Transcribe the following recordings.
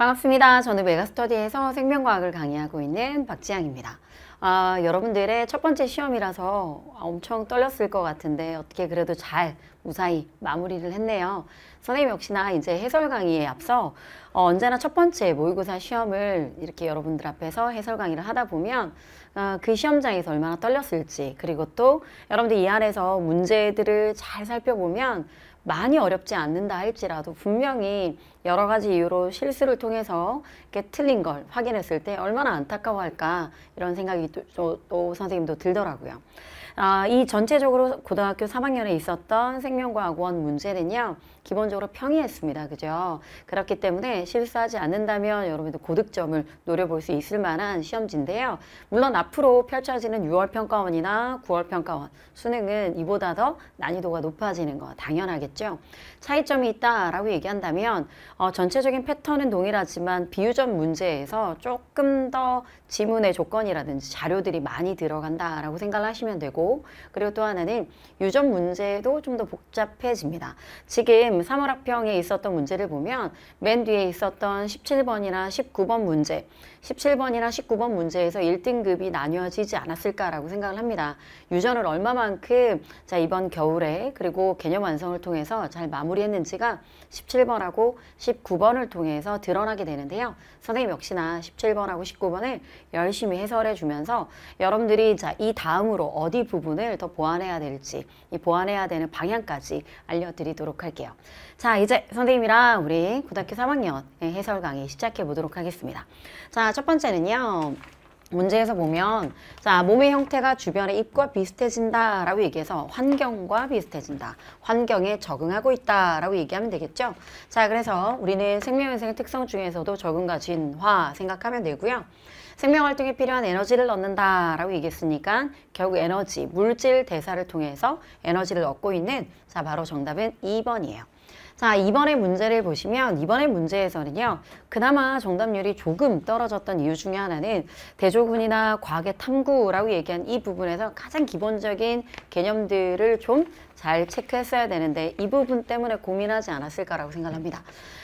반갑습니다. 저는 메가스터디에서 생명과학을 강의하고 있는 박지향입니다. 아, 여러분들의 첫 번째 시험이라서 엄청 떨렸을 것 같은데 어떻게 그래도 잘 무사히 마무리를 했네요. 선생님 역시나 이제 해설 강의에 앞서 어, 언제나 첫 번째 모의고사 시험을 이렇게 여러분들 앞에서 해설 강의를 하다 보면 어, 그 시험장에서 얼마나 떨렸을지 그리고 또 여러분들 이 안에서 문제들을 잘 살펴보면 많이 어렵지 않는다 할지라도 분명히 여러 가지 이유로 실수를 통해서 이렇게 틀린 걸 확인했을 때 얼마나 안타까워할까 이런 생각이 또, 또, 또 선생님도 들더라고요. 아, 이 전체적으로 고등학교 3학년에 있었던 생명과학원 문제는요. 기본적으로 평이했습니다. 그죠? 그렇기 때문에 실수하지 않는다면 여러분도 고득점을 노려볼 수 있을 만한 시험지인데요. 물론 앞으로 펼쳐지는 6월 평가원이나 9월 평가원 수능은 이보다 더 난이도가 높아지는 거 당연하겠죠. 되겠죠. 차이점이 있다라고 얘기한다면 어, 전체적인 패턴은 동일하지만 비유전 문제에서 조금 더 지문의 조건이라든지 자료들이 많이 들어간다라고 생각하시면 되고 그리고 또 하나는 유전 문제도 좀 더 복잡해집니다. 지금 3월 학평에 있었던 문제를 보면 맨 뒤에 있었던 17번이나 19번 문제 17번이나 19번 문제에서 1등급이 나뉘어지지 않았을까라고 생각을 합니다. 유전을 얼마만큼 자 이번 겨울에 그리고 개념 완성을 통해 통해서 잘 마무리했는지가 17번하고 19번을 통해서 드러나게 되는데요. 선생님 역시나 17번하고 19번을 열심히 해설해 주면서 여러분들이 자, 이 다음으로 어디 부분을 더 보완해야 될지 이 보완해야 되는 방향까지 알려드리도록 할게요. 자 이제 선생님이랑 우리 고등학교 3학년 해설 강의 시작해 보도록 하겠습니다. 자 첫 번째는요. 문제에서 보면 자 몸의 형태가 주변의 입과 비슷해진다 라고 얘기해서 환경과 비슷해진다 환경에 적응하고 있다 라고 얘기하면 되겠죠 자 그래서 우리는 생명현생의 특성 중에서도 적응과 진화 생각하면 되고요 생명활동에 필요한 에너지를 얻는다 라고 얘기했으니까 결국 에너지 물질 대사를 통해서 에너지를 얻고 있는 자 바로 정답은 2번이에요 자, 이번에 문제를 보시면 이번에 문제에서는요. 그나마 정답률이 조금 떨어졌던 이유 중에 하나는 대조군이나 과학의 탐구라고 얘기한 이 부분에서 가장 기본적인 개념들을 좀 잘 체크했어야 되는데 이 부분 때문에 고민하지 않았을까라고 생각합니다.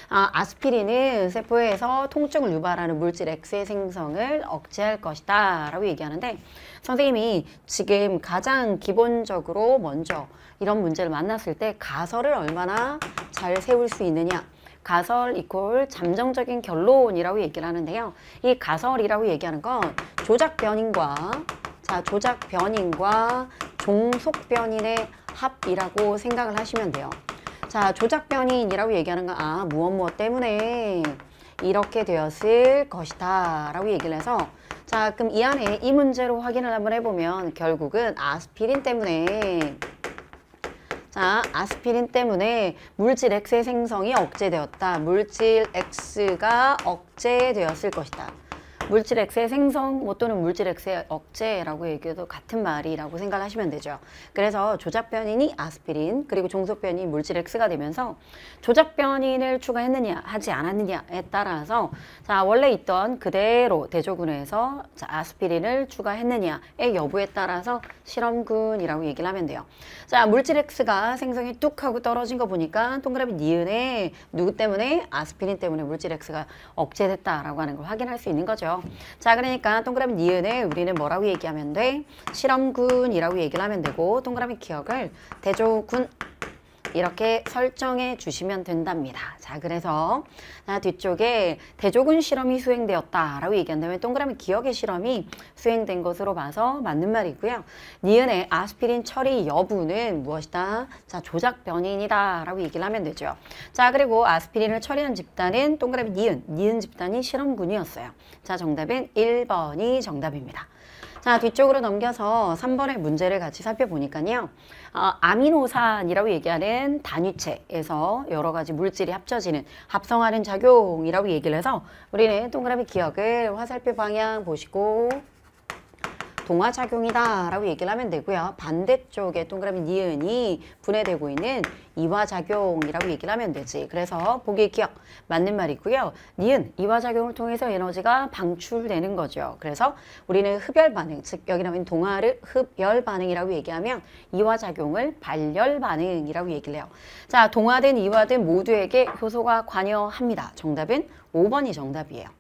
아, 스피린은 세포에서 통증을 유발하는 물질 X의 생성을 억제할 것이다 라고 얘기하는데 선생님이 지금 가장 기본적으로 먼저 이런 문제를 만났을 때 가설을 얼마나 잘 세울 수 있느냐 가설 이퀄 잠정적인 결론이라고 얘기를 하는데요. 이 가설이라고 얘기하는 건 조작 변인과 자 조작 변인과 종속 변인의 합이라고 생각을 하시면 돼요. 자 조작 변인이라고 얘기하는 건 아 무엇 무엇 때문에 이렇게 되었을 것이다 라고 얘기를 해서 자 그럼 이 안에 이 문제로 확인을 한번 해보면 결국은 아스피린 때문에 자, 아스피린 때문에 물질 X의 생성이 억제되었다. 물질 X가 억제되었을 것이다. 물질 X의 생성 뭐 또는 물질 X의 억제라고 얘기해도 같은 말이라고 생각하시면 되죠. 그래서 조작 변인이 아스피린 그리고 종속 변인이 물질 X가 되면서 조작 변인을 추가했느냐 하지 않았느냐에 따라서 자 원래 있던 그대로 대조군에서 자, 아스피린을 추가했느냐의 여부에 따라서 실험군이라고 얘기를 하면 돼요. 자 물질 X가 생성이 뚝 하고 떨어진 거 보니까 동그라미 니은에 누구 때문에 아스피린 때문에 물질 X가 억제됐다라고 하는 걸 확인할 수 있는 거죠. 자 그러니까 동그라미 니은을 우리는 뭐라고 얘기하면 돼? 실험군이라고 얘기를 하면 되고 동그라미 기억을 대조군 이렇게 설정해 주시면 된답니다. 자, 그래서 자, 뒤쪽에 대조군 실험이 수행되었다라고 얘기한다면 동그라미 기억의 실험이 수행된 것으로 봐서 맞는 말이고요. 니은의 아스피린 처리 여부는 무엇이다? 자, 조작 변인이다라고 얘기를 하면 되죠. 자, 그리고 아스피린을 처리한 집단은 동그라미 니은, 니은 집단이 실험군이었어요. 자, 정답은 1번이 정답입니다. 자 뒤쪽으로 넘겨서 3번의 문제를 같이 살펴보니까요. 어, 아미노산이라고 얘기하는 단위체에서 여러 가지 물질이 합쳐지는 합성하는 작용이라고 얘기를 해서 우리는 동그라미 기억을 화살표 방향 보시고 동화작용이다 라고 얘기를 하면 되고요. 반대쪽에 동그라미 니은이 분해되고 있는 이화작용이라고 얘기를 하면 되지. 그래서 보기 기억 맞는 말이고요. 니은 이화작용을 통해서 에너지가 방출되는 거죠. 그래서 우리는 흡열 반응 즉 여기 나오는 동화를 흡열 반응이라고 얘기하면 이화작용을 발열 반응이라고 얘기를 해요. 자 동화든 이화든 모두에게 효소가 관여합니다. 정답은 5번이 정답이에요.